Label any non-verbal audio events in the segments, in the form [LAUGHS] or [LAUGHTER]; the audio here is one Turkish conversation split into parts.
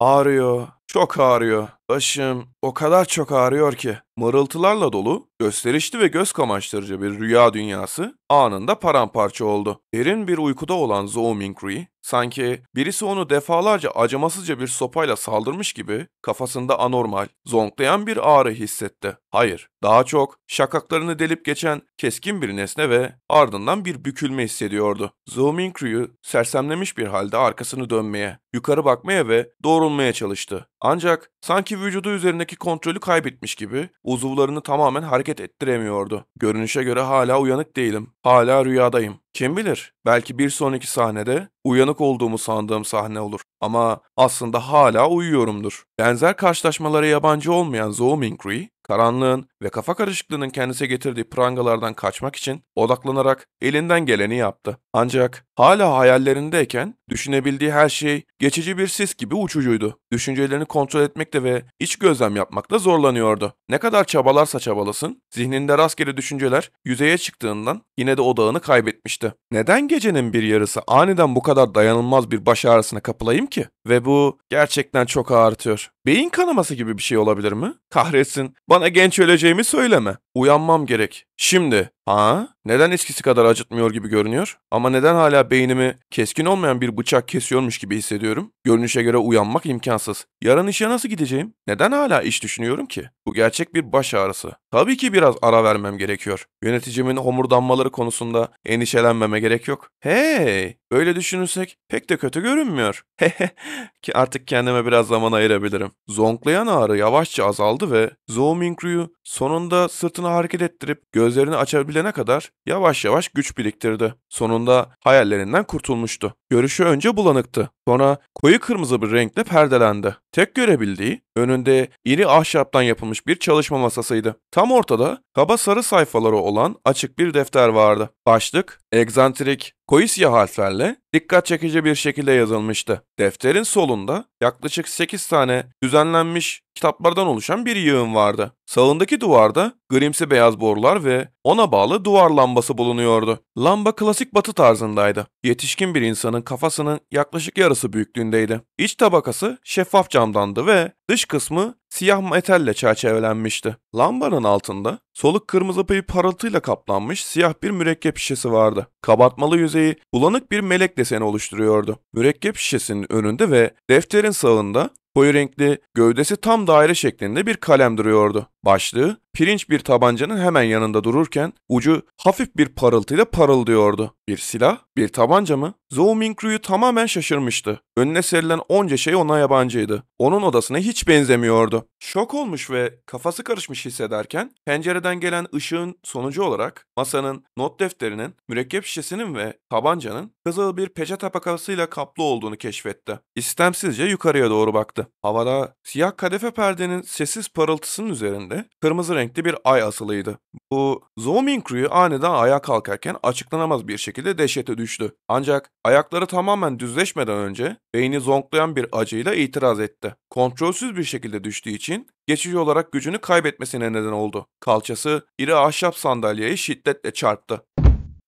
ağrıyor, çok ağrıyor. Başım o kadar çok ağrıyor ki. Mırıltılarla dolu, gösterişli ve göz kamaştırıcı bir rüya dünyası anında paramparça oldu. Derin bir uykuda olan Zhou Mingrui, sanki birisi onu defalarca acımasızca bir sopayla saldırmış gibi kafasında anormal, zonklayan bir ağrı hissetti. Hayır, daha çok şakaklarını delip geçen keskin bir nesne ve ardından bir bükülme hissediyordu. Zhou Mingrui sersemlemiş bir halde arkasını dönmeye, yukarı bakmaya ve doğrulmaya çalıştı. Ancak sanki vücudu üzerindeki kontrolü kaybetmiş gibi uzuvlarını tamamen hareket ettiremiyordu. Görünüşe göre hala uyanık değilim. Hala rüyadayım. Kim bilir? Belki bir sonraki sahnede uyanık olduğumu sandığım sahne olur ama aslında hala uyuyorumdur. Benzer karşılaşmalara yabancı olmayan Zhou Mingri, karanlığın ve kafa karışıklığının kendisine getirdiği prangalardan kaçmak için odaklanarak elinden geleni yaptı. Ancak hala hayallerindeyken düşünebildiği her şey geçici bir sis gibi uçucuydu. Düşüncelerini kontrol etmekte ve iç gözlem yapmakta zorlanıyordu. Ne kadar çabalarsa çabalasın, zihninde rastgele düşünceler yüzeye çıktığından yine de odağını kaybetmişti. Neden gecenin bir yarısı aniden bu kadar dayanılmaz bir baş ağrısına kapılayım ki? Ve bu gerçekten çok ağrıtıyor. Beyin kanaması gibi bir şey olabilir mi? Kahretsin, bana genç öleceğim Uyuyabileceğimi söyleme. Uyanmam gerek. Şimdi, ha? Neden eskisi kadar acıtmıyor gibi görünüyor? Ama neden hala beynimi keskin olmayan bir bıçak kesiyormuş gibi hissediyorum? Görünüşe göre uyanmak imkansız. Yarın işe nasıl gideceğim? Neden hala iş düşünüyorum ki? Bu gerçek bir baş ağrısı. Tabii ki biraz ara vermem gerekiyor. Yöneticimin homurdanmaları konusunda endişelenmeme gerek yok. Hey, böyle düşünürsek pek de kötü görünmüyor. Hehe, [LAUGHS] ki artık kendime biraz zaman ayırabilirim. Zonklayan ağrı yavaşça azaldı ve Zoomingru'yu sonunda sırtını hareket ettirip göz gözlerini açabilene kadar yavaş yavaş güç biriktirdi. Sonunda hayallerinden kurtulmuştu. Görüşü önce bulanıktı. Sonra koyu kırmızı bir renkle perdelendi. Tek görebildiği önünde iri ahşaptan yapılmış bir çalışma masasıydı. Tam ortada kaba sarı sayfaları olan açık bir defter vardı. Başlık, egzantrik, koyu siyah harflerle dikkat çekici bir şekilde yazılmıştı. Defterin solunda yaklaşık 8 tane düzenlenmiş kitaplardan oluşan bir yığın vardı. Sağındaki duvarda grimsi beyaz borular ve ona bağlı duvar lambası bulunuyordu. Lamba klasik batı tarzındaydı. Yetişkin bir insanın kafasının yaklaşık yarısı büyüklüğündeydi. İç tabakası şeffaf camdandı ve Dış kısmı siyah metalle çerçevelenmişti. Lambanın altında soluk kırmızı bir parıltıyla kaplanmış siyah bir mürekkep şişesi vardı. Kabartmalı yüzeyi bulanık bir melek deseni oluşturuyordu. Mürekkep şişesinin önünde ve defterin sağında koyu renkli, gövdesi tam daire şeklinde bir kalem duruyordu. Başlığı pirinç bir tabancanın hemen yanında dururken ucu hafif bir parıltıyla parıldıyordu. Bir silah, bir tabanca mı? Zhou Mingru'yu tamamen şaşırmıştı. Önüne serilen onca şey ona yabancıydı onun odasına hiç benzemiyordu. Şok olmuş ve kafası karışmış hissederken pencereden gelen ışığın sonucu olarak masanın, not defterinin, mürekkep şişesinin ve tabancanın kızıl bir peçete pakasıyla kaplı olduğunu keşfetti. İstemsizce yukarıya doğru baktı. Havada siyah kadefe perdenin sessiz parıltısının üzerinde kırmızı renkli bir ay asılıydı. Bu Zomin Crew aniden ayağa kalkarken açıklanamaz bir şekilde dehşete düştü. Ancak ayakları tamamen düzleşmeden önce beyni zonklayan bir acıyla itiraz etti. Kontrolsüz bir şekilde düştüğü için geçici olarak gücünü kaybetmesine neden oldu. Kalçası iri ahşap sandalyeyi şiddetle çarptı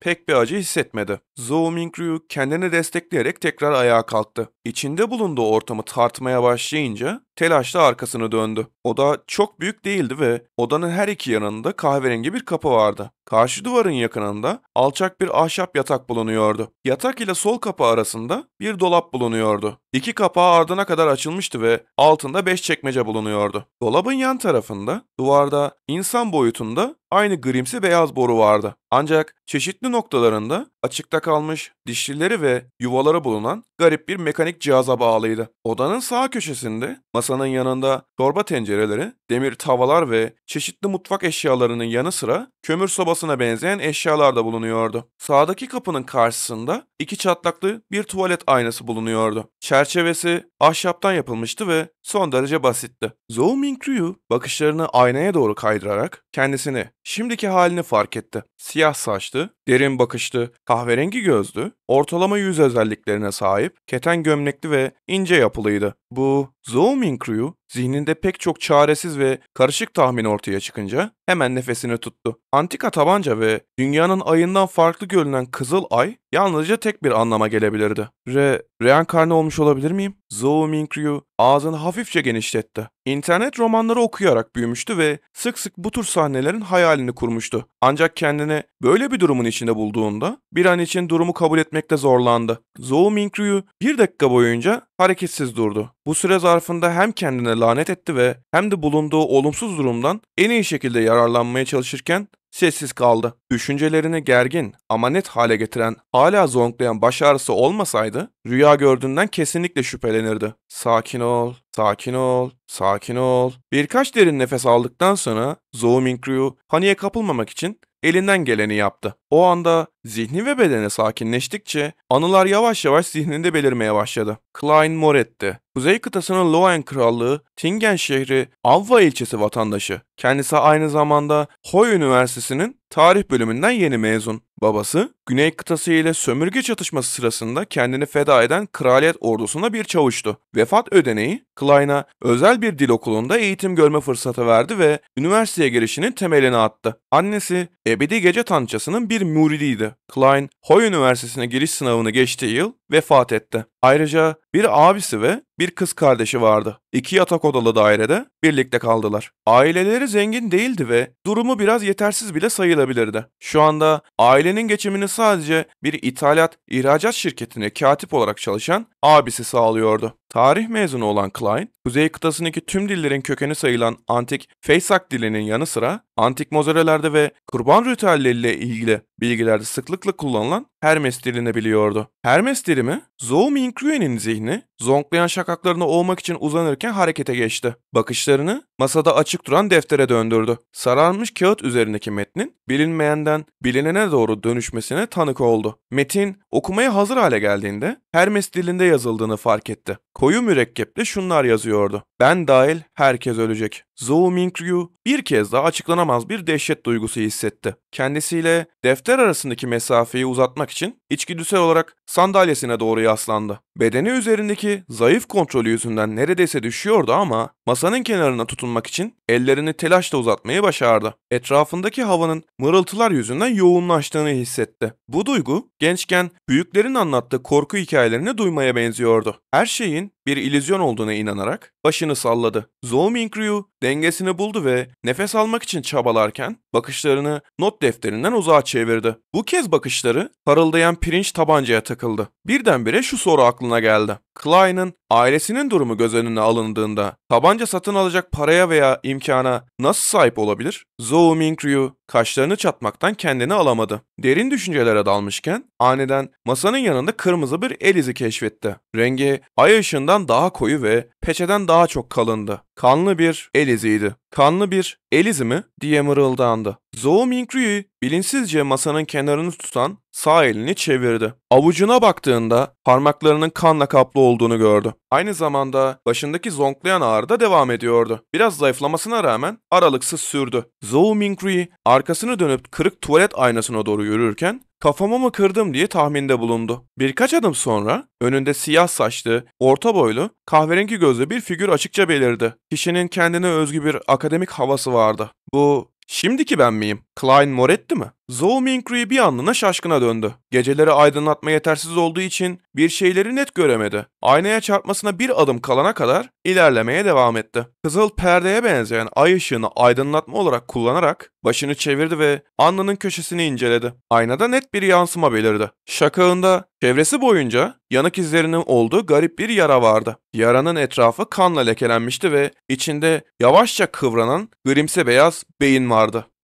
pek bir acı hissetmedi. Zhou Mingru kendini destekleyerek tekrar ayağa kalktı. İçinde bulunduğu ortamı tartmaya başlayınca Telaşla arkasını döndü. Oda çok büyük değildi ve odanın her iki yanında kahverengi bir kapı vardı. Karşı duvarın yakınında alçak bir ahşap yatak bulunuyordu. Yatak ile sol kapı arasında bir dolap bulunuyordu. İki kapağı ardına kadar açılmıştı ve altında beş çekmece bulunuyordu. Dolabın yan tarafında duvarda insan boyutunda aynı grimsi beyaz boru vardı. Ancak çeşitli noktalarında açıkta kalmış dişlileri ve yuvaları bulunan garip bir mekanik cihaza bağlıydı. Odanın sağ köşesinde masa masanın yanında torba tencereleri, demir tavalar ve çeşitli mutfak eşyalarının yanı sıra kömür sobasına benzeyen eşyalar da bulunuyordu. Sağdaki kapının karşısında iki çatlaklı bir tuvalet aynası bulunuyordu. Çerçevesi ahşaptan yapılmıştı ve son derece basitti. Zhou Mingru'yu bakışlarını aynaya doğru kaydırarak kendisini Şimdiki halini fark etti. Siyah saçlı, derin bakışlı, kahverengi gözlü, ortalama yüz özelliklerine sahip, keten gömlekli ve ince yapılıydı. Bu Zhou Mingru'yu zihninde pek çok çaresiz ve karışık tahmin ortaya çıkınca hemen nefesini tuttu. Antika tabanca ve dünyanın ayından farklı görünen kızıl ay yalnızca tek bir anlama gelebilirdi. Re, reenkarne olmuş olabilir miyim? Zhou Mingryu ağzını hafifçe genişletti. İnternet romanları okuyarak büyümüştü ve sık sık bu tür sahnelerin hayalini kurmuştu. Ancak kendini böyle bir durumun içinde bulduğunda bir an için durumu kabul etmekte zorlandı. Zhou Mingryu bir dakika boyunca hareketsiz durdu. Bu süre zarfında hem kendine lanet etti ve hem de bulunduğu olumsuz durumdan en iyi şekilde yararlanmaya çalışırken sessiz kaldı. Düşüncelerini gergin ama net hale getiren, hala zonklayan baş ağrısı olmasaydı rüya gördüğünden kesinlikle şüphelenirdi. Sakin ol, sakin ol, sakin ol. Birkaç derin nefes aldıktan sonra Zhou Mingqiu paniğe kapılmamak için elinden geleni yaptı. O anda zihni ve bedeni sakinleştikçe anılar yavaş yavaş zihninde belirmeye başladı. Klein Moretti, Kuzey kıtasının Loen Krallığı, Tingen şehri, Avva ilçesi vatandaşı. Kendisi aynı zamanda Hoy Üniversitesi'nin tarih bölümünden yeni mezun. Babası, Güney kıtası ile sömürge çatışması sırasında kendini feda eden kraliyet ordusuna bir çavuştu. Vefat ödeneği, Klein'a özel bir dil okulunda eğitim görme fırsatı verdi ve üniversiteye girişinin temelini attı. Annesi, ebedi gece tanrıçasının bir müridiydi. Klein, Hoy Üniversitesi'ne giriş sınavını geçtiği yıl vefat etti. Ayrıca bir abisi ve bir kız kardeşi vardı. İki yatak odalı dairede birlikte kaldılar. Aileleri zengin değildi ve durumu biraz yetersiz bile sayılabilirdi. Şu anda ailenin geçimini sadece bir ithalat ihracat şirketine katip olarak çalışan abisi sağlıyordu. Tarih mezunu olan Klein, Kuzey kıtasındaki tüm dillerin kökeni sayılan antik Feysak dilinin yanı sıra antik mozarelerde ve kurban ritüelleriyle ilgili bilgilerde sıklıkla kullanılan Hermes dilini biliyordu. Hermes dilimi, Zhou Mingyue'nin zihni zonklayan şakaklarına olmak için uzanırken harekete geçti. Bakışlarını masada açık duran deftere döndürdü. Sararmış kağıt üzerindeki metnin bilinmeyenden bilinene doğru dönüşmesine tanık oldu. Metin okumaya hazır hale geldiğinde Hermes dilinde yazıldığını fark etti. Koyu mürekkeple şunlar yazıyordu. Ben dahil herkes ölecek. Zhou Mingyu bir kez daha açıklanamaz bir dehşet duygusu hissetti. Kendisiyle defter arasındaki mesafeyi uzatmak için İçgüdüsel olarak sandalyesine doğru yaslandı. Bedeni üzerindeki zayıf kontrolü yüzünden neredeyse düşüyordu ama masanın kenarına tutunmak için ellerini telaşla uzatmayı başardı. Etrafındaki havanın mırıltılar yüzünden yoğunlaştığını hissetti. Bu duygu gençken büyüklerin anlattığı korku hikayelerini duymaya benziyordu. Her şeyin bir illüzyon olduğuna inanarak başını salladı. Zhou Mingryu dengesini buldu ve nefes almak için çabalarken bakışlarını not defterinden uzağa çevirdi. Bu kez bakışları parıldayan pirinç tabancaya takıldı. Birdenbire şu soru aklına geldi. Klein'ın ailesinin durumu göz önüne alındığında tabanca satın alacak paraya veya imkana nasıl sahip olabilir? Zhou Mingryu kaşlarını çatmaktan kendini alamadı. Derin düşüncelere dalmışken aniden masanın yanında kırmızı bir el izi keşfetti. Rengi ay ışığından daha koyu ve peçeden daha çok kalındı kanlı bir eliziydi. Kanlı bir el izi mi diye mırıldandı. Zhou Mingryu bilinçsizce masanın kenarını tutan sağ elini çevirdi. Avucuna baktığında parmaklarının kanla kaplı olduğunu gördü. Aynı zamanda başındaki zonklayan ağrı da devam ediyordu. Biraz zayıflamasına rağmen aralıksız sürdü. Zhou Mingryu arkasını dönüp kırık tuvalet aynasına doğru yürürken "Kafamı mı kırdım diye tahminde bulundu. Birkaç adım sonra önünde siyah saçlı, orta boylu, kahverengi gözlü bir figür açıkça belirdi. Kişinin kendine özgü bir akademik havası vardı. Bu şimdiki ben miyim? Klein Moretti mi? Zhou Mingri bir anlığına şaşkına döndü. Geceleri aydınlatma yetersiz olduğu için bir şeyleri net göremedi. Aynaya çarpmasına bir adım kalana kadar ilerlemeye devam etti. Kızıl perdeye benzeyen ay ışığını aydınlatma olarak kullanarak başını çevirdi ve Anna'nın köşesini inceledi. Aynada net bir yansıma belirdi. Şakağında çevresi boyunca yanık izlerinin olduğu garip bir yara vardı. Yaranın etrafı kanla lekelenmişti ve içinde yavaşça kıvranan grimse beyaz beyin vardı.